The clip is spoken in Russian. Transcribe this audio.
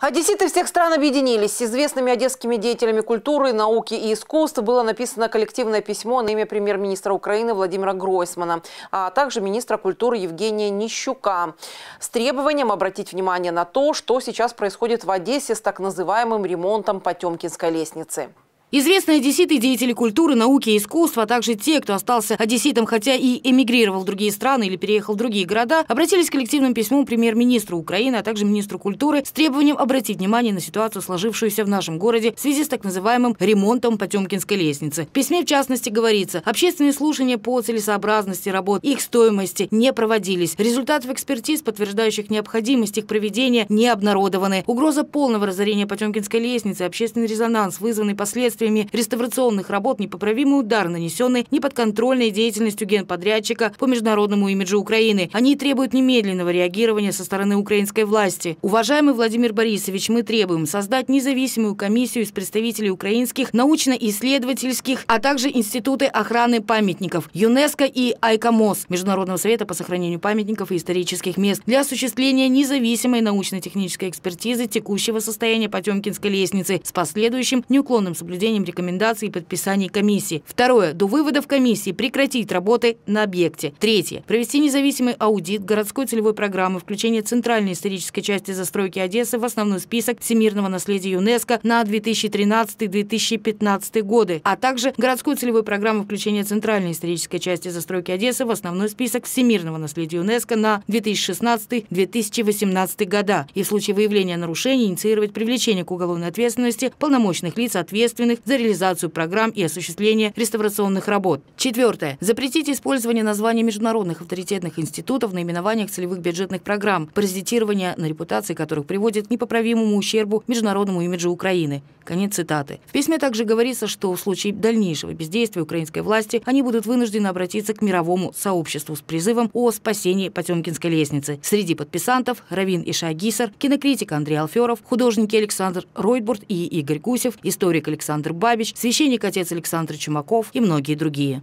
Одесситы всех стран объединились. С известными одесскими деятелями культуры, науки и искусств было написано коллективное письмо на имя премьер-министра Украины Владимира Гройсмана, а также министра культуры Евгения Нищука с требованием обратить внимание на то, что сейчас происходит в Одессе с так называемым ремонтом Потемкинской лестницы. Известные одесситы, деятели культуры, науки и искусства, а также те, кто остался одесситом, хотя и эмигрировал в другие страны или переехал в другие города, обратились коллективным письмом премьер-министру Украины, а также министру культуры с требованием обратить внимание на ситуацию, сложившуюся в нашем городе в связи с так называемым ремонтом Потемкинской лестницы. В письме, в частности, говорится, общественные слушания по целесообразности работ, их стоимости не проводились. Результатов экспертиз, подтверждающих необходимость их проведения, не обнародованы. Угроза полного разорения Потемкинской лестницы, общественный резонанс, вызванный последствиями последствиями реставрационных работ непоправимый удар, нанесенный неподконтрольной деятельностью генподрядчика по международному имиджу Украины. Они требуют немедленного реагирования со стороны украинской власти. Уважаемый Владимир Борисович, мы требуем создать независимую комиссию из представителей украинских научно-исследовательских, а также институты охраны памятников ЮНЕСКО и Айкомос Международного совета по сохранению памятников и исторических мест для осуществления независимой научно-технической экспертизы текущего состояния Потемкинской лестницы с последующим неуклонным соблюдением соблюдением рекомендаций и подписаний комиссии. Второе. До выводов комиссии прекратить работы на объекте. Третье. Провести независимый аудит городской целевой программы, а включения центральной исторической части застройки Одессы в основной список всемирного наследия ЮНЕСКо на 2013-2015 годы, а также городскую целевую программу включения центральной исторической части застройки Одессы в основной список всемирного наследия ЮНЕСКо на 2016-2018 года и в случае выявления нарушений инициировать привлечение к уголовной ответственности полномочных лиц, ответственных за реализацию программ и осуществление реставрационных работ. Четвертое. Запретить использование названий международных авторитетных институтов в наименованиях целевых бюджетных программ, паразитирование на репутации которых приводит к непоправимому ущербу международному имиджу Украины. Конец цитаты. В письме также говорится, что в случае дальнейшего бездействия украинской власти они будут вынуждены обратиться к мировому сообществу с призывом о спасении Потемкинской лестницы. Среди подписантов Равин Ишагисар, кинокритик Андрей Алферов, художники Александр Ройтбурт и Игорь Гусев, историк Александр Бабич, священник отец Александр Чумаков и многие другие.